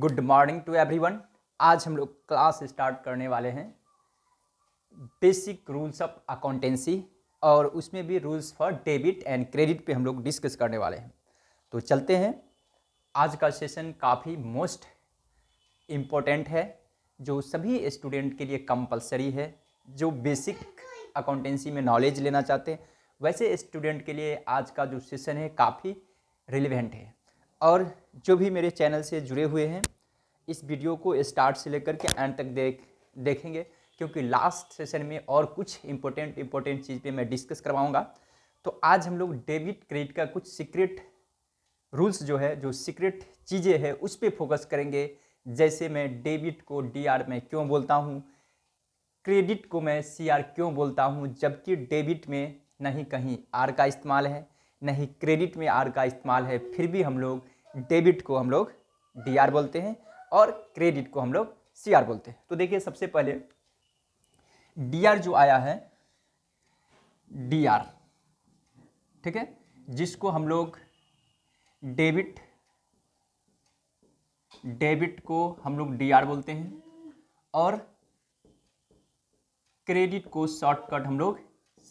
good morning to everyone आज हम लोग क्लास स्टार्ट करने वाले हैं बेसिक रूल्स ऑफ अकाउंटेंसी और उसमें भी rules for debit and credit पे हम लोग डिस्कस करने वाले हैं तो चलते हैं आज का सेशन काफ़ी मोस्ट इम्पोर्टेंट है जो सभी स्टूडेंट के लिए कंपलसरी है जो बेसिक अकाउंटेंसी में नॉलेज लेना चाहते हैं वैसे स्टूडेंट के लिए आज का जो सेशन है काफ़ी रिलिवेंट है और जो भी मेरे चैनल से जुड़े हुए हैं इस वीडियो को स्टार्ट से लेकर के एंड तक देख देखेंगे क्योंकि लास्ट सेशन में और कुछ इम्पोर्टेंट इम्पोर्टेंट चीज़ पे मैं डिस्कस करवाऊंगा तो आज हम लोग डेबिट क्रेडिट का कुछ सीक्रेट रूल्स जो है जो सीक्रेट चीज़ें हैं उस पर फोकस करेंगे जैसे मैं डेबिट को डी आर में क्यों बोलता हूँ क्रेडिट को मैं सी आर क्यों बोलता हूँ जबकि डेबिट में नहीं कहीं आर का इस्तेमाल है नहीं ही क्रेडिट में आर का इस्तेमाल है फिर भी हम लोग डेबिट को हम लोग डी आर बोलते हैं और क्रेडिट को हम लोग सी आर बोलते हैं तो देखिए सबसे पहले डी आर जो आया है डी आर ठीक है जिसको हम लोग डेबिट डेबिट को हम लोग डी आर बोलते हैं और क्रेडिट को शॉर्टकट हम लोग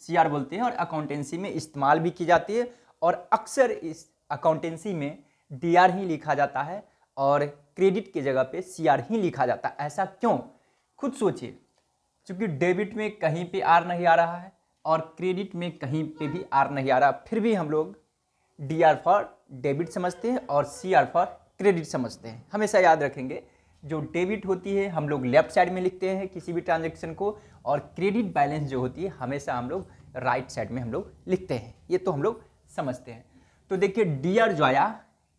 सीआर बोलते हैं और अकाउंटेंसी में इस्तेमाल भी की जाती है और अक्सर इस अकाउंटेंसी में डीआर ही लिखा जाता है और क्रेडिट के जगह पे सीआर ही लिखा जाता है ऐसा क्यों खुद सोचिए क्योंकि डेबिट में कहीं पे आर नहीं आ रहा है और क्रेडिट में कहीं पे भी आर नहीं आ रहा फिर भी हम लोग डी आर फॉर डेबिट समझते हैं और सी आर फॉर क्रेडिट समझते हैं हमेशा याद रखेंगे जो डेबिट होती है हम लोग लेफ्ट साइड में लिखते हैं किसी भी ट्रांजेक्शन को और क्रेडिट बैलेंस जो होती है हमेशा हम लोग राइट साइड में हम लोग लिखते हैं ये तो हम लोग समझते हैं तो देखिए डियर जो आया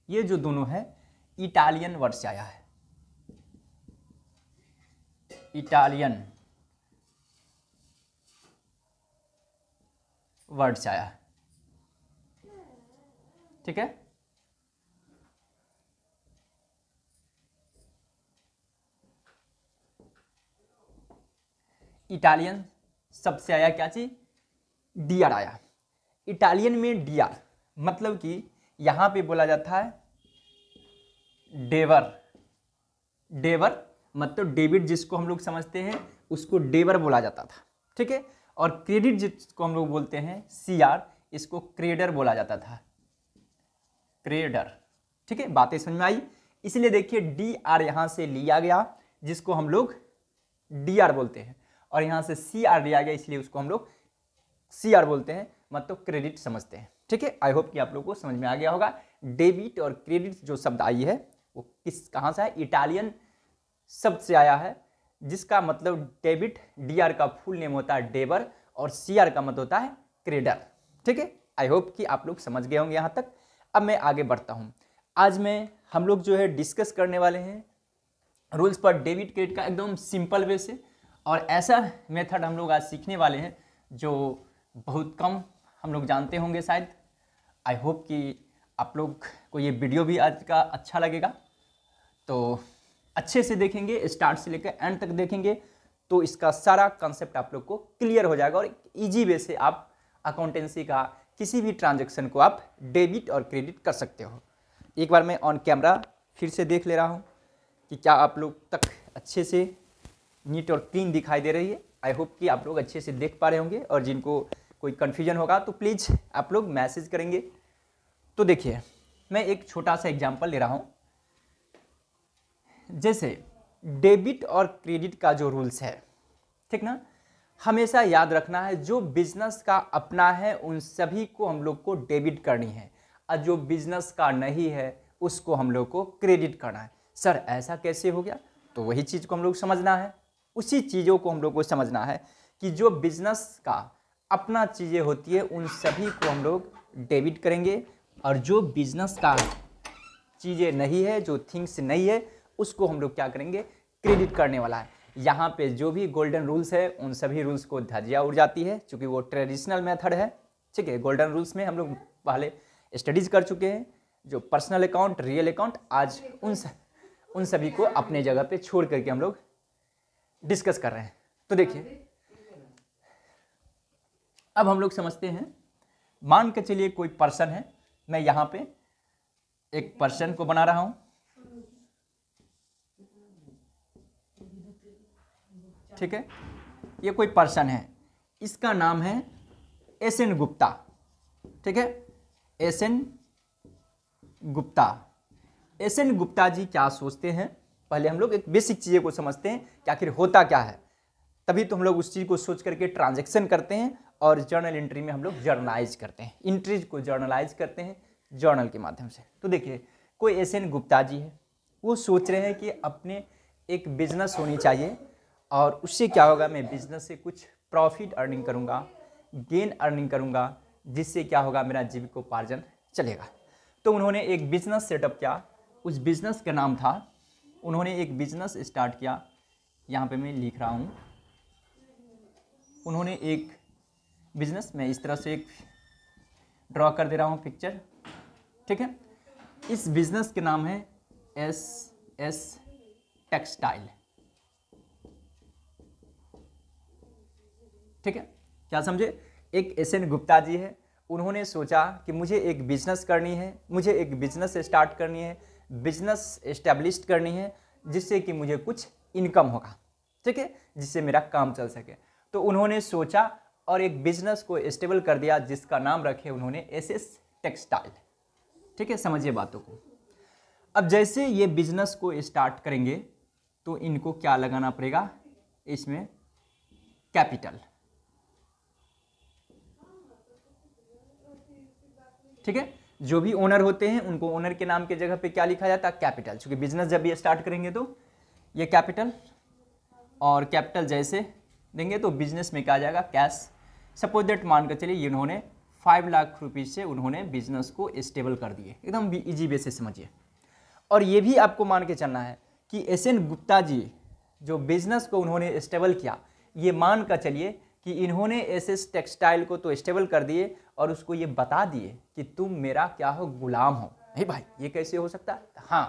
ये जो दोनों है इटालियन वर्ड से आया है इटालियन वर्ड से आया ठीक है इटालियन शब्द से आया क्या चीज डी आर आया इटालियन में डी आर मतलब कि यहाँ पे बोला जाता है डेवर डेवर मतलब डेबिट जिसको हम लोग समझते हैं उसको डेवर बोला जाता था ठीक है और क्रेडिट जिसको हम लोग बोलते हैं सी आर इसको क्रेडर बोला जाता था क्रेडर ठीक है बातें समझ में आई इसलिए देखिए डी आर यहाँ से लिया गया जिसको हम लोग डी आर बोलते हैं और यहाँ से सी आर लिया गया इसलिए उसको हम लोग सी आर बोलते हैं मतलब क्रेडिट समझते हैं ठीक है आई होप कि आप लोग को समझ में आ गया होगा डेबिट और क्रेडिट जो शब्द आई है वो किस कहाँ से है इटालियन शब्द से आया है जिसका मतलब डेबिट डी आर का फुल नेम होता है डेबर और सी आर का मत मतलब होता है क्रेडर ठीक है आई होप कि आप लोग समझ गए होंगे यहाँ तक अब मैं आगे बढ़ता हूँ आज मैं हम लोग जो है डिस्कस करने वाले हैं रूल्स पर डेबिट क्रेडिट का एकदम सिंपल वे से और ऐसा मेथड हम लोग आज सीखने वाले हैं जो बहुत कम हम लोग जानते होंगे शायद आई होप कि आप लोग को ये वीडियो भी आज का अच्छा लगेगा तो अच्छे से देखेंगे स्टार्ट से लेकर एंड तक देखेंगे तो इसका सारा कंसेप्ट आप लोग को क्लियर हो जाएगा और इजी ईजी वे से आप अकाउंटेंसी का किसी भी ट्रांजेक्शन को आप डेबिट और क्रेडिट कर सकते हो एक बार मैं ऑन कैमरा फिर से देख ले रहा हूँ कि क्या आप लोग तक अच्छे से नीट और क्लीन दिखाई दे रही है आई होप कि आप लोग अच्छे से देख पा रहे होंगे और जिनको कोई कन्फ्यूजन होगा तो प्लीज़ आप लोग मैसेज करेंगे तो देखिए मैं एक छोटा सा एग्जाम्पल ले रहा हूँ जैसे डेबिट और क्रेडिट का जो रूल्स है ठीक ना हमेशा याद रखना है जो बिजनेस का अपना है उन सभी को हम लोग को डेबिट करनी है और जो बिजनेस का नहीं है उसको हम लोग को क्रेडिट करना है सर ऐसा कैसे हो गया तो वही चीज़ को हम लोग समझना है उसी चीज़ों को हम लोग को समझना है कि जो बिजनेस का अपना चीज़ें होती है उन सभी को हम लोग डेबिट करेंगे और जो बिजनेस का चीज़ें नहीं है जो थिंग्स नहीं है उसको हम लोग क्या करेंगे क्रेडिट करने वाला है यहाँ पे जो भी गोल्डन रूल्स है उन सभी रूल्स को धजिया उड़ जाती है क्योंकि वो ट्रेडिशनल मेथड है ठीक है गोल्डन रूल्स में हम लोग पहले स्टडीज़ कर चुके हैं जो पर्सनल अकाउंट रियल अकाउंट आज उन उन सभी को अपने जगह पे छोड़ करके हम लोग डिस्कस कर रहे हैं तो देखिए अब हम लोग समझते हैं मान के चलिए कोई पर्सन है मैं यहां पे एक पर्सन को बना रहा हूं ठीक है ये कोई पर्सन है इसका नाम है एस एन गुप्ता ठीक है S N Gupta S N Gupta ji क्या सोचते हैं पहले हम लोग एक बेसिक चीज़ें को समझते हैं कि आखिर होता क्या है तभी तो हम लोग उस चीज़ को सोच करके ट्रांजेक्शन करते हैं और जर्नल एंट्री में हम लोग जर्नलाइज करते हैं इंट्रीज को जर्नलाइज करते हैं जर्नल के माध्यम से तो देखिए कोई एस एन गुप्ता जी है वो सोच रहे हैं कि अपने एक बिजनेस होनी चाहिए और उससे क्या होगा मैं बिजनेस से कुछ प्रॉफिट अर्निंग करूँगा गेन अर्निंग करूँगा जिससे क्या होगा मेरा जीविकोपार्जन चलेगा तो उन्होंने एक बिजनेस सेटअप किया उस बिजनेस का नाम था उन्होंने एक बिजनेस स्टार्ट किया यहाँ पे मैं लिख रहा हूँ उन्होंने एक बिजनेस मैं इस तरह से एक ड्रॉ कर दे रहा हूँ पिक्चर ठीक है इस बिजनेस के नाम है एस एस टेक्सटाइल ठीक है क्या समझे एक एस एन गुप्ता जी है उन्होंने सोचा कि मुझे एक बिजनेस करनी है मुझे एक बिजनेस स्टार्ट करनी है बिजनेस इस्टेब्लिश करनी है जिससे कि मुझे कुछ इनकम होगा ठीक है जिससे मेरा काम चल सके तो उन्होंने सोचा और एक बिजनेस को स्टेबल कर दिया जिसका नाम रखे उन्होंने एस एस टेक्सटाइल ठीक है समझिए बातों को अब जैसे ये बिजनेस को स्टार्ट करेंगे तो इनको क्या लगाना पड़ेगा इसमें कैपिटल ठीक है जो भी ओनर होते हैं उनको ओनर के नाम के जगह पे क्या लिखा जाता है कैपिटल क्योंकि बिजनेस जब ये स्टार्ट करेंगे तो ये कैपिटल और कैपिटल जैसे देंगे तो बिजनेस में क्या जाएगा कैश सपोज दैट मान कर चलिए इन्होंने फाइव लाख रुपीज़ से उन्होंने बिजनेस को स्टेबल कर दिए एकदम ईजी से समझिए और ये भी आपको मान के चलना है कि एस एन गुप्ता जी जो बिजनेस को उन्होंने स्टेबल किया ये मान कर चलिए कि इन्होंने एस एस टेक्सटाइल को तो स्टेबल कर दिए और उसको ये बता दिए कि तुम मेरा क्या हो गुलाम हो नहीं भाई ये कैसे हो सकता हाँ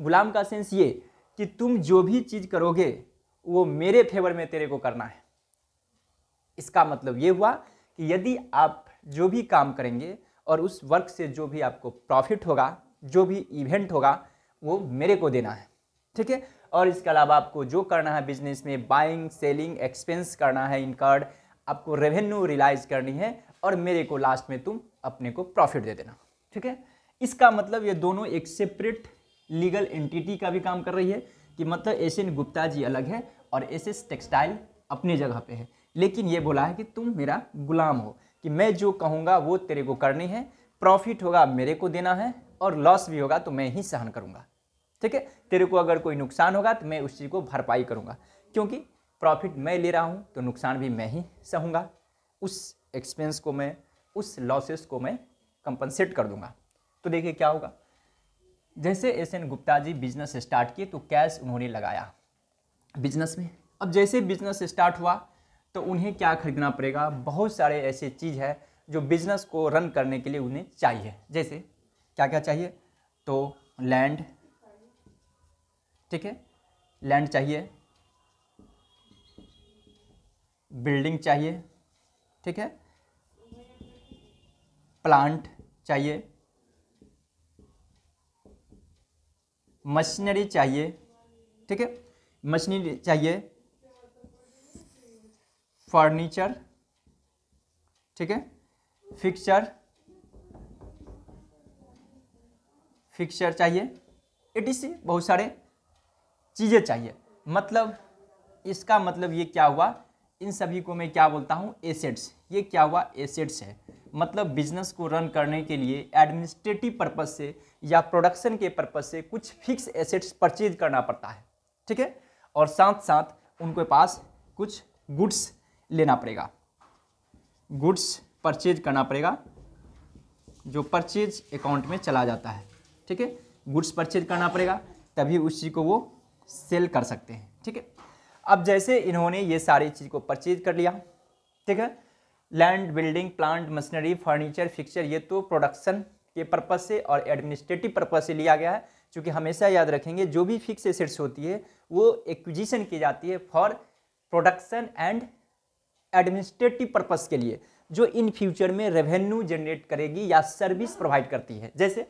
गुलाम का सेंस ये कि तुम जो भी चीज़ करोगे वो मेरे फेवर में तेरे को करना है इसका मतलब ये हुआ कि यदि आप जो भी काम करेंगे और उस वर्क से जो भी आपको प्रॉफिट होगा जो भी इवेंट होगा वो मेरे को देना है ठीक है और इसके अलावा आपको जो करना है बिजनेस में बाइंग सेलिंग एक्सपेंस करना है इनकर्ड आपको रेवेन्यू रिलाइज करनी है और मेरे को लास्ट में तुम अपने को प्रॉफिट दे देना ठीक है इसका मतलब ये दोनों एक सेपरेट लीगल एंटिटी का भी काम कर रही है कि मतलब एस एन गुप्ता जी अलग है और एस एस टेक्सटाइल अपने जगह पे है लेकिन ये बोला है कि तुम मेरा गुलाम हो कि मैं जो कहूँगा वो तेरे को करनी है प्रॉफिट होगा मेरे को देना है और लॉस भी होगा तो मैं ही सहन करूँगा ठीक है तेरे को अगर कोई नुकसान होगा तो मैं उस चीज़ को भरपाई करूँगा क्योंकि प्रॉफिट मैं ले रहा हूँ तो नुकसान भी मैं ही सहूँगा उस एक्सपेंस को मैं उस लॉसेस को मैं कंपनसेट कर दूँगा तो देखिए क्या होगा जैसे S N Gupta ji business start किए तो कैश उन्होंने लगाया बिजनेस में अब जैसे बिजनेस स्टार्ट हुआ तो उन्हें क्या खरीदना पड़ेगा बहुत सारे ऐसे चीज़ है जो बिजनेस को रन करने के लिए उन्हें चाहिए जैसे क्या क्या चाहिए तो लैंड ठीक है लैंड चाहिए बिल्डिंग चाहिए ठीक है प्लांट चाहिए मशीनरी चाहिए ठीक है मशीनरी चाहिए फर्नीचर ठीक है फिक्सचर फिक्सचर चाहिए एटीसी बहुत सारे चीज़ें चाहिए मतलब इसका मतलब ये क्या हुआ इन सभी को मैं क्या बोलता हूँ एसेट्स ये क्या हुआ एसेट्स है मतलब बिजनेस को रन करने के लिए एडमिनिस्ट्रेटिव पर्पज़ से या प्रोडक्शन के पर्पज़ से कुछ फिक्स एसेट्स परचेज करना पड़ता है ठीक है और साथ साथ उनके पास कुछ गुड्स लेना पड़ेगा गुड्स परचेज करना पड़ेगा जो परचेज अकाउंट में चला जाता है ठीक है गुड्स परचेज करना पड़ेगा तभी उस चीज़ को वो सेल कर सकते हैं ठीक है अब जैसे इन्होंने ये सारी चीज़ को परचेज कर लिया ठीक है land building plant machinery furniture fixture ये तो प्रोडक्शन के पर्पज़ से और एडमिनिस्ट्रेटिव पर्पज़ से लिया गया है क्योंकि हमेशा याद रखेंगे जो भी फिक्स एसेट्स होती है वो एक्विजिशन की जाती है for production and administrative purpose के लिए जो इन फ्यूचर में रेवेन्यू जनरेट करेगी या सर्विस प्रोवाइड करती है जैसे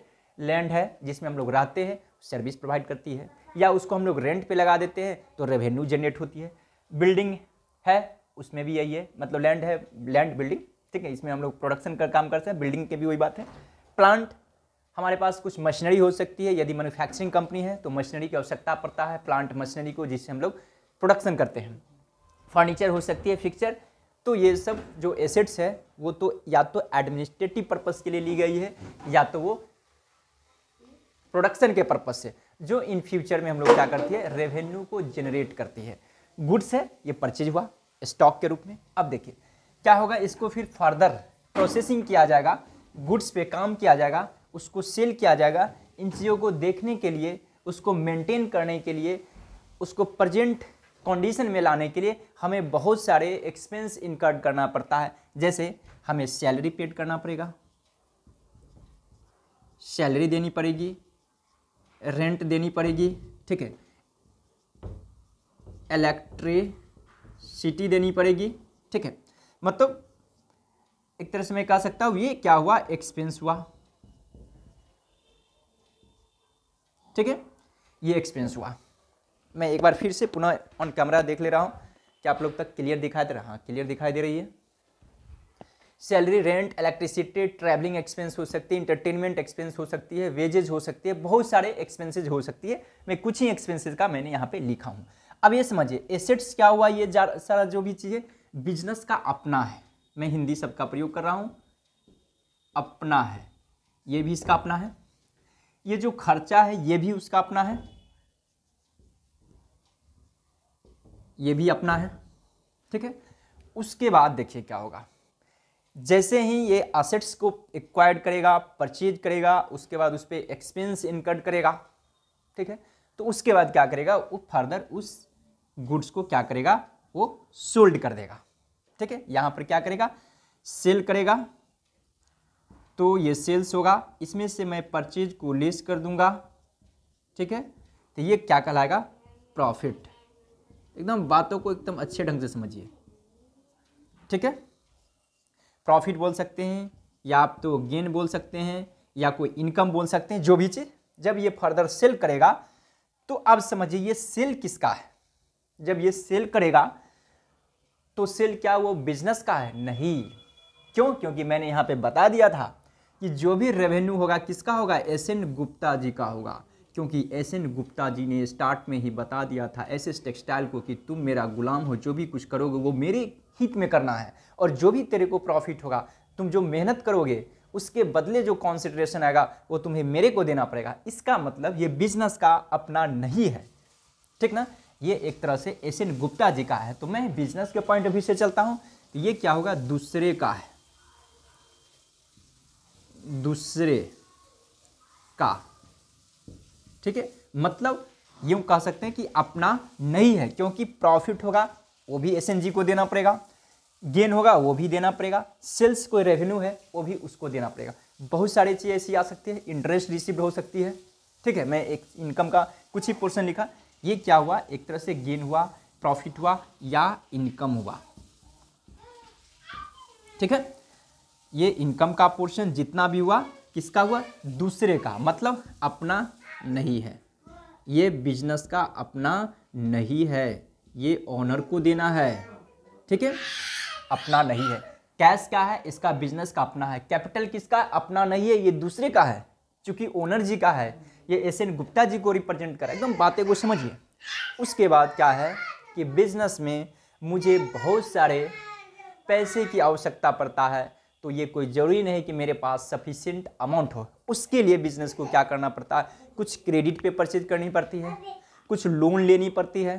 लैंड है जिसमें हम लोग रहते हैं सर्विस प्रोवाइड करती है या उसको हम लोग रेंट पे लगा देते हैं तो रेवेन्यू जनरेट होती है बिल्डिंग है उसमें भी यही है मतलब लैंड है लैंड बिल्डिंग ठीक है इसमें हम लोग प्रोडक्शन का काम करते हैं बिल्डिंग के भी वही बात है प्लांट हमारे पास कुछ मशीनरी हो सकती है यदि मैन्युफैक्चरिंग कंपनी है तो मशीनरी की आवश्यकता पड़ता है प्लांट मशीनरी को जिससे हम लोग प्रोडक्शन करते हैं फर्नीचर हो सकती है फिक्चर तो ये सब जो एसेट्स है वो तो या तो एडमिनिस्ट्रेटिव पर्पज़ के लिए ली गई है या तो वो प्रोडक्शन के पर्पज़ से जो इन फ्यूचर में हम लोग क्या करती है रेवेन्यू को जनरेट करती है गुड्स है ये परचेज हुआ स्टॉक के रूप में अब देखिए क्या होगा इसको फिर फर्दर प्रोसेसिंग किया जाएगा गुड्स पे काम किया जाएगा उसको सेल किया जाएगा इन चीज़ों को देखने के लिए उसको मेंटेन करने के लिए उसको प्रजेंट कंडीशन में लाने के लिए हमें बहुत सारे एक्सपेंस इनकर्ड करना पड़ता है जैसे हमें सैलरी पेड करना पड़ेगा सैलरी देनी पड़ेगी रेंट देनी पड़ेगी ठीक है इलेक्ट्रिसिटी देनी पड़ेगी ठीक है मतलब एक तरह से मैं कह सकता हूँ ये क्या हुआ एक्सपेंस हुआ ठीक है ये एक्सपेंस हुआ मैं एक बार फिर से पुनः ऑन कैमरा देख ले रहा हूँ कि आप लोग तक क्लियर दिखाई दे रहा हाँ क्लियर दिखाई दे रही है salary rent electricity travelling expense हो सकती है इंटरटेनमेंट एक्सपेंस हो सकती है वेजेज हो सकती है बहुत सारे एक्सपेंसेज हो सकती है मैं कुछ ही एक्सपेंसेज का मैंने यहाँ पे लिखा हूँ अब ये समझिए एसेट्स क्या हुआ ये सारा जो भी चीज़ें बिजनेस का अपना है मैं हिंदी शब्द का प्रयोग कर रहा हूँ अपना है ये भी इसका अपना है ये जो खर्चा है ये भी उसका अपना है ये भी अपना है ठीक है उसके बाद देखिए क्या होगा जैसे ही ये असेट्स को एक्वायर्ड करेगा परचेज करेगा उसके बाद उस पर एक्सपेंस इनकट करेगा ठीक है तो उसके बाद क्या करेगा वो फर्दर उस गुड्स को क्या करेगा वो सोल्ड कर देगा ठीक है यहाँ पर क्या करेगा सेल करेगा तो ये सेल्स होगा इसमें से मैं परचेज को लेस कर दूंगा ठीक है तो ये क्या कहलाएगा प्रॉफिट एकदम बातों को एकदम अच्छे ढंग से समझिए ठीक है प्रॉफिट बोल सकते हैं या आप तो गेन बोल सकते हैं या कोई इनकम बोल सकते हैं जो भी चीज़ जब ये फर्दर सेल करेगा तो अब समझिए ये सेल किसका है जब ये सेल करेगा तो सेल क्या वो बिजनेस का है नहीं क्यों क्योंकि मैंने यहाँ पे बता दिया था कि जो भी रेवेन्यू होगा किसका होगा एस एन गुप्ता जी का होगा क्योंकि एस एन गुप्ता जी ने स्टार्ट में ही बता दिया था एस एस टेक्सटाइल को कि तुम मेरा गुलाम हो जो भी कुछ करोगे वो मेरे हित में करना है और जो भी तेरे को प्रॉफिट होगा तुम जो मेहनत करोगे उसके बदले जो कॉन्सेंट्रेशन आएगा वो तुम्हें मेरे को देना पड़ेगा इसका मतलब ये बिजनेस का अपना नहीं है ठीक ना ये एक तरह से एस एन गुप्ता जी का है तो मैं बिजनेस के पॉइंट ऑफ व्यू से चलता हूँ तो ये क्या होगा दूसरे का है दूसरे का ठीक है मतलब यूं कह सकते हैं कि अपना नहीं है क्योंकि प्रॉफिट होगा वो भी एस को देना पड़ेगा गेन होगा वो भी देना पड़ेगा सेल्स कोई रेवेन्यू है वो भी उसको देना पड़ेगा बहुत सारी चीज ऐसी आ सकती है इंटरेस्ट रिसीव हो सकती है ठीक है मैं एक इनकम का कुछ ही पोर्सन लिखा ये क्या हुआ एक तरह से गेन हुआ प्रॉफिट हुआ या इनकम हुआ ठीक है ये इनकम का पोर्शन जितना भी हुआ किसका हुआ दूसरे का मतलब अपना नहीं है ये बिजनेस का अपना नहीं है ये ओनर को देना है ठीक है अपना नहीं है कैश का है इसका बिजनेस का अपना है कैपिटल किसका अपना नहीं है ये दूसरे का है चूँकि ओनर जी का है ये एस एन गुप्ता जी को रिप्रेजेंट करा एकदम बातें को समझिए उसके बाद क्या है कि बिजनेस में मुझे बहुत सारे पैसे की आवश्यकता पड़ता है तो ये कोई ज़रूरी नहीं कि मेरे पास सफिशेंट अमाउंट हो उसके लिए बिज़नेस को क्या करना पड़ता है कुछ क्रेडिट पे परचेज करनी पड़ती है कुछ लोन लेनी पड़ती है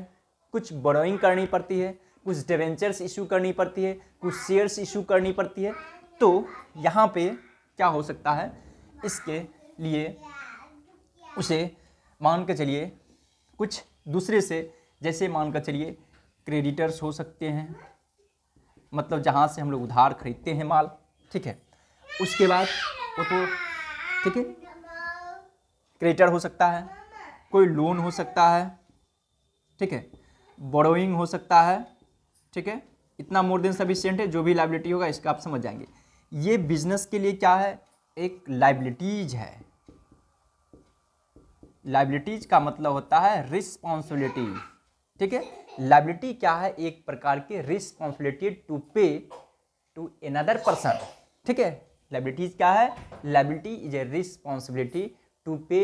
कुछ बोरोइंग करनी पड़ती है कुछ डिवेंचर्स इशू करनी पड़ती है कुछ शेयर्स इशू करनी पड़ती है तो यहाँ पे क्या हो सकता है इसके लिए उसे मान कर चलिए कुछ दूसरे से जैसे मान कर चलिए क्रेडिटर्स हो सकते हैं मतलब जहाँ से हम लोग उधार खरीदते हैं माल ठीक है उसके बाद वो तो ठीक है क्रेडिटर हो सकता है कोई लोन हो सकता है ठीक है बोरोइंग हो सकता है ठीक है इतना मोर देन सफिशियंट है जो भी लाइबिलिटी होगा इसका आप समझ जाएंगे ये बिजनेस के लिए क्या है एक लाइबिलिटीज है लाइबिलिटीज का मतलब होता है रिस्पॉन्सिबिलिटी ठीक है लाइबिलिटी क्या है एक प्रकार के responsibility to pay to another person ठीक है लाइबिलिटीज क्या है liability is a responsibility to pay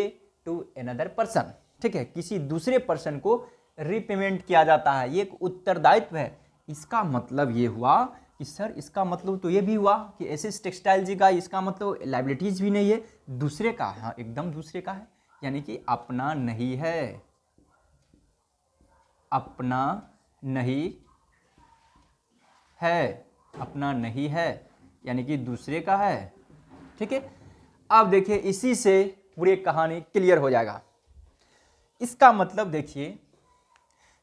to another person ठीक है किसी दूसरे पर्सन को रीपेमेंट किया जाता है ये एक उत्तरदायित्व है इसका मतलब ये हुआ कि सर इसका मतलब तो ये भी हुआ कि एस एस टेक्सटाइल जी का इसका मतलब लाइबिलिटीज़ भी नहीं है दूसरे का हाँ एकदम दूसरे का है यानी कि अपना नहीं है अपना नहीं है अपना नहीं है यानी कि दूसरे का है ठीक है अब देखिए इसी से पूरी कहानी क्लियर हो जाएगा इसका मतलब देखिए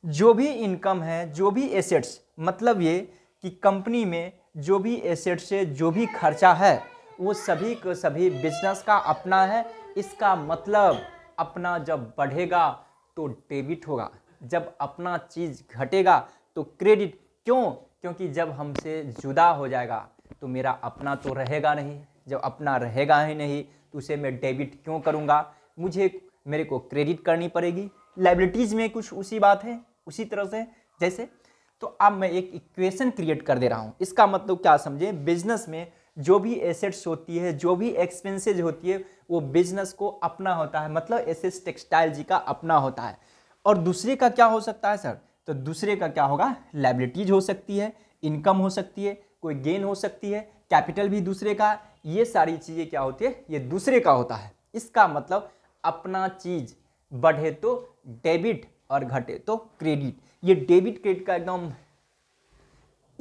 जो भी इनकम है जो भी एसेट्स मतलब ये कि कंपनी में जो भी एसेट्स से जो भी खर्चा है वो सभी को सभी बिजनेस का अपना है इसका मतलब अपना जब बढ़ेगा तो डेबिट होगा जब अपना चीज़ घटेगा तो क्रेडिट क्यों क्योंकि जब हमसे जुदा हो जाएगा तो मेरा अपना तो रहेगा नहीं जब अपना रहेगा ही नहीं तो उसे मैं डेबिट क्यों करूँगा मुझे मेरे को क्रेडिट करनी पड़ेगी लाइबिलिटीज़ में कुछ उसी बात है उसी तरह से जैसे तो अब मैं एक इक्वेशन क्रिएट कर दे रहा हूँ इसका मतलब क्या समझे बिजनेस में जो भी एसेट्स होती है जो भी एक्सपेंसेज होती है वो बिजनेस को अपना होता है मतलब ऐसे टेक्सटाइल जी का अपना होता है और दूसरे का क्या हो सकता है सर तो दूसरे का क्या होगा लाइबिलिटीज हो सकती है इनकम हो सकती है कोई गेन हो सकती है कैपिटल भी दूसरे का ये सारी चीज़ें क्या होती है ये दूसरे का होता है इसका मतलब अपना चीज़ बढ़े तो डेबिट और घटे तो क्रेडिट ये डेबिट क्रेडिट का एकदम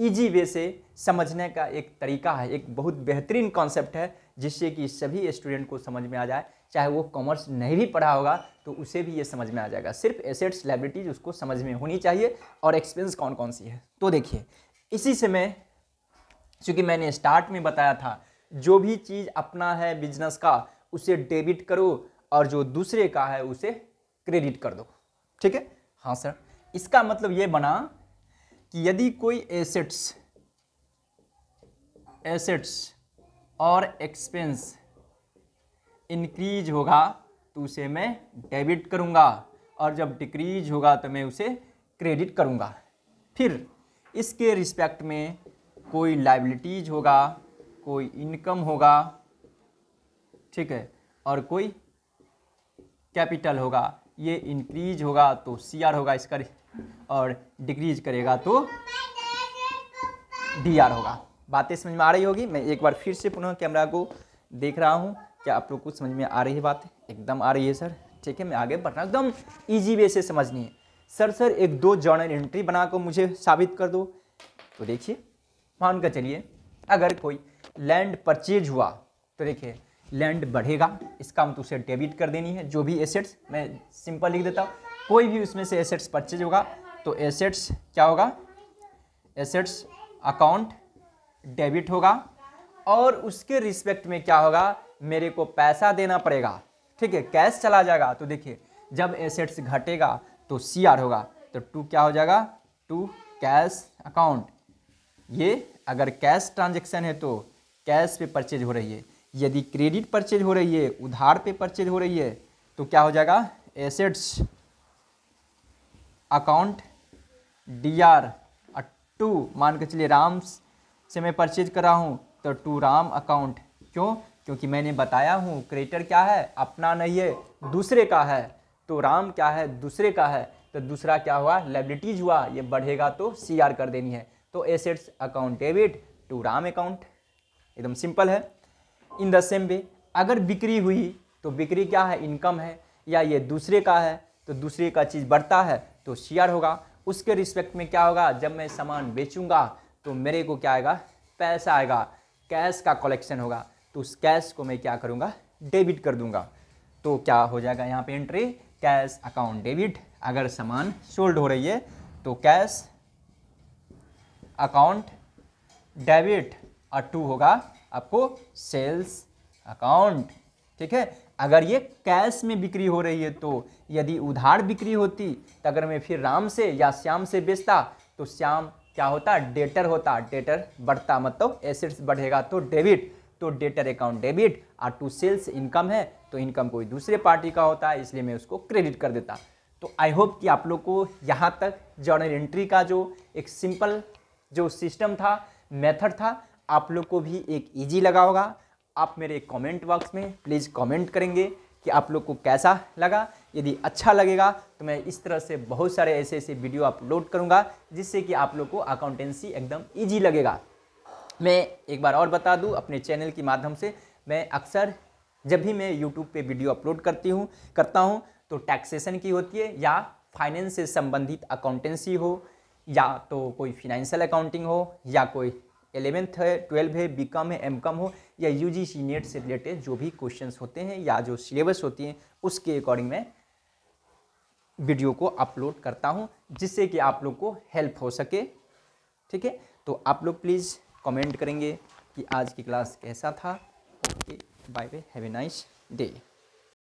इजी वे से समझने का एक तरीका है एक बहुत बेहतरीन कॉन्सेप्ट है जिससे कि सभी स्टूडेंट को समझ में आ जाए चाहे वो कॉमर्स नहीं भी पढ़ा होगा तो उसे भी ये समझ में आ जाएगा सिर्फ एसेट्स लाइब्रेटीज उसको समझ में होनी चाहिए और एक्सपेंस कौन कौन सी है तो देखिए इसी से मैं चूँकि मैंने स्टार्ट में बताया था जो भी चीज़ अपना है बिजनेस का उसे डेबिट करो और जो दूसरे का है उसे क्रेडिट कर दो ठीक है हाँ सर इसका मतलब ये बना कि यदि कोई एसेट्स एसेट्स और एक्सपेंस इंक्रीज होगा तो उसे मैं डेबिट करूँगा और जब डिक्रीज होगा तो मैं उसे क्रेडिट करूँगा फिर इसके रिस्पेक्ट में कोई लाइबिलिटीज होगा कोई इनकम होगा ठीक है और कोई कैपिटल होगा ये इंक्रीज होगा तो सी आर होगा इसका और डिक्रीज करेगा तो डी आर होगा बातें समझ में आ रही होगी मैं एक बार फिर से पुनः कैमरा को देख रहा हूँ क्या आप लोग को समझ में आ रही है बात एकदम आ रही है सर ठीक है मैं आगे बढ़ना एकदम ईजी वे से समझनी है सर सर एक दो जर्नल एंट्री बनाकर मुझे साबित कर दो तो देखिए मान कर चलिए अगर कोई लैंड परचेज हुआ तो देखिए लैंड बढ़ेगा इसका हम तो उसे डेबिट कर देनी है जो भी एसेट्स मैं सिंपल लिख देता हूँ कोई भी उसमें से एसेट्स परचेज होगा तो एसेट्स क्या होगा एसेट्स अकाउंट डेबिट होगा और उसके रिस्पेक्ट में क्या होगा मेरे को पैसा देना पड़ेगा ठीक है कैश चला जाएगा तो देखिए जब एसेट्स घटेगा तो सी आर होगा तो टू क्या हो जाएगा टू कैश अकाउंट ये अगर कैश ट्रांजेक्शन है तो कैश पे परचेज हो रही है यदि क्रेडिट परचेज हो रही है उधार पे परचेज हो रही है तो क्या हो जाएगा assets account D R to मान के चलिए राम से मैं परचेज कर रहा हूँ तो टू राम अकाउंट क्यों क्योंकि मैंने बताया हूँ क्रेडिटर क्या है अपना नहीं है दूसरे का है तो राम क्या है दूसरे का है तो दूसरा क्या हुआ लाइबिलिटीज हुआ ये बढ़ेगा तो सी आर कर देनी है तो assets account debit to Ram account एकदम सिंपल है इन द सेम वे अगर बिक्री हुई तो बिक्री क्या है इनकम है या ये दूसरे का है तो दूसरे का चीज़ बढ़ता है तो शेयर होगा उसके रिस्पेक्ट में क्या होगा जब मैं सामान बेचूंगा तो मेरे को क्या आएगा पैसा आएगा कैश का कलेक्शन होगा तो उस कैश को मैं क्या करूँगा डेबिट कर दूंगा तो क्या हो जाएगा यहाँ पे एंट्री कैश अकाउंट डेबिट अगर सामान सोल्ड हो रही है तो कैश अकाउंट डेबिट और टू होगा आपको सेल्स अकाउंट ठीक है अगर ये कैश में बिक्री हो रही है तो यदि उधार बिक्री होती तो अगर मैं फिर राम से या श्याम से बेचता तो श्याम क्या होता डेटर होता डेटर बढ़ता मतलब एसेट्स बढ़ेगा तो डेबिट तो डेटर अकाउंट डेबिट और टू सेल्स इनकम है तो इनकम कोई दूसरे पार्टी का होता है इसलिए मैं उसको क्रेडिट कर देता तो आई होप कि आप लोग को यहाँ तक जर्नल एंट्री का जो एक सिंपल जो सिस्टम था मेथड था आप लोग को भी एक ईजी लगा होगा आप मेरे कमेंट बॉक्स में प्लीज़ कमेंट करेंगे कि आप लोग को कैसा लगा यदि अच्छा लगेगा तो मैं इस तरह से बहुत सारे ऐसे ऐसे वीडियो अपलोड करूँगा जिससे कि आप लोग को अकाउंटेंसी एकदम ईजी लगेगा मैं एक बार और बता दूँ अपने चैनल के माध्यम से मैं अक्सर जब भी मैं यूट्यूब पे वीडियो अपलोड करती हूँ करता हूँ तो टैक्सेशन की होती है या फाइनेंस से संबंधित अकाउंटेंसी हो या तो कोई फिनेंशियल अकाउंटिंग हो या कोई एलेवेंथ है ट्वेल्व है बी कॉम है एम कॉम हो या यू जी सी नेट से रिलेटेड जो भी क्वेश्चंस होते हैं या जो सिलेबस होती हैं उसके अकॉर्डिंग मैं वीडियो को अपलोड करता हूँ जिससे कि आप लोग को हेल्प हो सके ठीक है तो आप लोग प्लीज़ कमेंट करेंगे कि आज की क्लास कैसा था okay bye bye have a nice day